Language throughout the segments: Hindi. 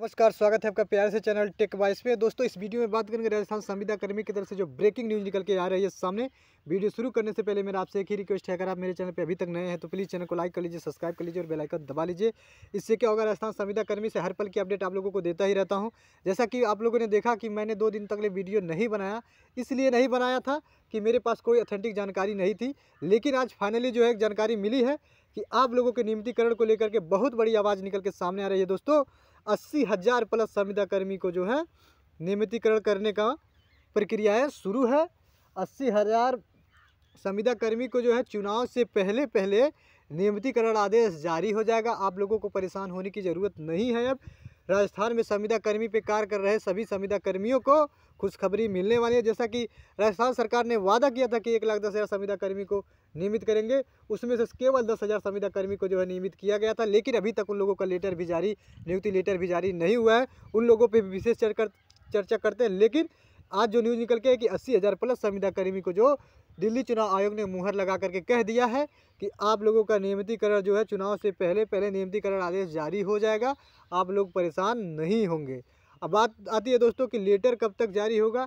नमस्कार स्वागत है आपका प्यार से चैनल टेक वाइस पे दोस्तों इस वीडियो में बात करेंगे राजस्थान संविदा कर्मी की तरफ से जो ब्रेकिंग न्यूज़ निकल के आ रही है सामने वीडियो शुरू करने से पहले मेरा आपसे एक ही रिक्वेस्ट है अगर आप मेरे चैनल पे अभी तक नए हैं तो प्लीज़ चैनल को लाइक कर लीजिए सब्सक्राइब कर लीजिए और बेलाइकन दबा लीजिए इससे क्या होगा राजस्थान संविदा कर्मी से हर पल की अपडेट आप लोगों को देता ही रहता हूँ जैसा कि आप लोगों ने देखा कि मैंने दो दिन तक वीडियो नहीं बनाया इसलिए नहीं बनाया था कि मेरे पास कोई ऑथेंटिक जानकारी नहीं थी लेकिन आज फाइनली जो है जानकारी मिली है कि आप लोगों के नियमितीकरण को लेकर के बहुत बड़ी आवाज़ निकल के सामने आ रही है दोस्तों अस्सी हज़ार प्लस संविदा कर्मी को जो है नियमितीकरण करने का प्रक्रिया है शुरू है अस्सी हज़ार संविदा कर्मी को जो है चुनाव से पहले पहले नियमितीकरण आदेश जारी हो जाएगा आप लोगों को परेशान होने की ज़रूरत नहीं है अब राजस्थान में संविदा कर्मी पे कार्य कर रहे सभी संविदा कर्मियों को खुशखबरी मिलने वाली है जैसा कि राजस्थान सरकार ने वादा किया था कि एक लाख दस हज़ार संविदा कर्मी को नियमित करेंगे उसमें से केवल दस हज़ार संविदा कर्मी को जो है नियमित किया गया था लेकिन अभी तक उन लोगों का लेटर भी जारी नियुक्ति लेटर भी जारी नहीं हुआ है उन लोगों पर विशेष चर्चा करते हैं लेकिन आज जो न्यूज़ निकल के है कि अस्सी हज़ार प्लस संविदा कर्मी को जो दिल्ली चुनाव आयोग ने मुहर लगा करके कह दिया है कि आप लोगों का नियमितीकरण जो है चुनाव से पहले पहले नियमितीकरण आदेश जारी हो जाएगा आप लोग परेशान नहीं होंगे अब बात आती है दोस्तों कि लेटर कब तक जारी होगा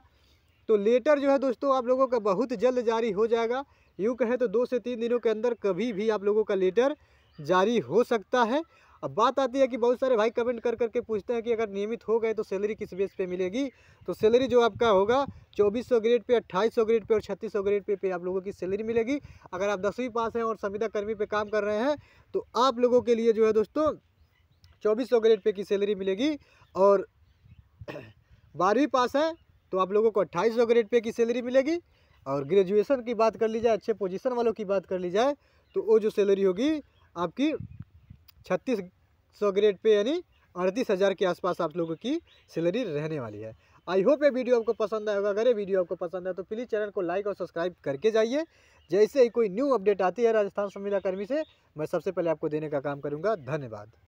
तो लेटर जो है दोस्तों आप लोगों का बहुत जल्द जारी हो जाएगा यूँ कहें तो दो से तीन दिनों के अंदर कभी भी आप लोगों का लेटर जारी हो सकता है अब बात आती है कि बहुत सारे भाई कमेंट कर करके पूछते हैं कि अगर नियमित हो गए तो सैलरी किस बेस पे मिलेगी तो सैलरी जो आपका होगा चौबीस सौ ग्रेड पे अट्ठाईस सौ ग्रेड पे और छत्तीस सौ ग्रेड पे पे आप लोगों की सैलरी मिलेगी अगर आप दसवीं पास हैं और संविदा कर्मी पे काम कर रहे हैं तो आप लोगों के लिए जो है दोस्तों चौबीस सौ ग्रेड पे की सैलरी मिलेगी और बारहवीं पास है तो आप लोगों को अट्ठाईस सौ ग्रेड पे की सैलरी मिलेगी और ग्रेजुएसन की बात कर ली जाए अच्छे पोजिशन वालों की बात कर ली जाए तो वो जो सैलरी होगी आपकी छत्तीस सौ ग्रेड पे यानी अड़तीस हज़ार के आसपास आप लोगों की सैलरी रहने वाली है आई होप ये वीडियो आपको पसंद आएगा अगर ये वीडियो आपको पसंद है तो प्लीज़ चैनल को लाइक और सब्सक्राइब करके जाइए जैसे ही कोई न्यू अपडेट आती है राजस्थान संविदा कर्मी से मैं सबसे पहले आपको देने का काम करूँगा धन्यवाद